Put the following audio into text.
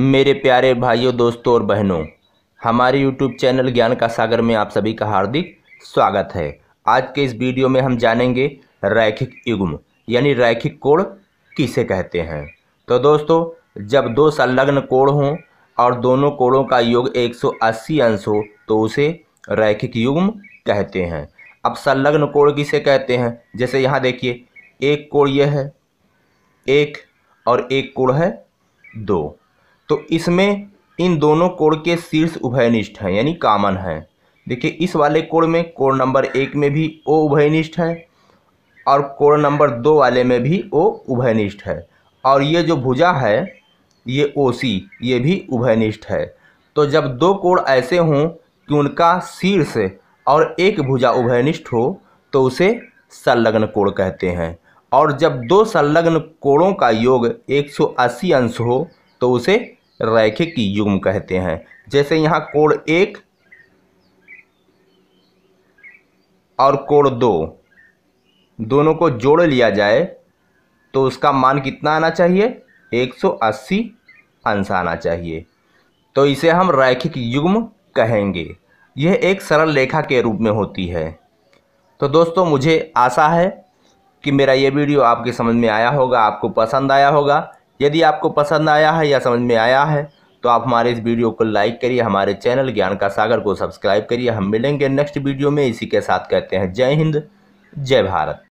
मेरे प्यारे भाइयों दोस्तों और बहनों हमारे YouTube चैनल ज्ञान का सागर में आप सभी का हार्दिक स्वागत है आज के इस वीडियो में हम जानेंगे रैखिक युग्म यानी रैखिक कोण किसे कहते हैं तो दोस्तों जब दो संलग्न कोण हों और दोनों कोणों का योग 180 अंश हो तो उसे रैखिक युग्म कहते हैं अब संलग्न कोण किसे कहते हैं जैसे यहाँ देखिए एक कोण यह है एक और एक कोण है दो तो इसमें इन दोनों कोण के शीर्ष उभयनिष्ठ हैं यानी कामन है देखिए इस वाले कोण में कोण नंबर एक में भी ओ उभयनिष्ठ है और कोण नंबर दो वाले में भी ओ उभयनिष्ठ है और ये जो भुजा है ये ओ सी ये भी उभयनिष्ठ है तो जब दो कोण ऐसे हों कि उनका शीर्ष और एक भुजा उभयनिष्ठ हो तो उसे संलग्न कोण कहते हैं और जब दो संलग्न कोणों का योग 180 अंश हो तो उसे रैखिक युग्म कहते हैं जैसे यहाँ कोण एक और कोण दो दोनों को जोड़ लिया जाए तो उसका मान कितना आना चाहिए 180 अंश आना चाहिए तो इसे हम रैखिक युग्म कहेंगे यह एक सरल रेखा के रूप में होती है तो दोस्तों मुझे आशा है कि मेरा ये वीडियो आपके समझ में आया होगा आपको पसंद आया होगा यदि आपको पसंद आया है या समझ में आया है तो आप हमारे इस वीडियो को लाइक करिए हमारे चैनल ज्ञान का सागर को सब्सक्राइब करिए हम मिलेंगे नेक्स्ट वीडियो में इसी के साथ कहते हैं जय हिंद जय भारत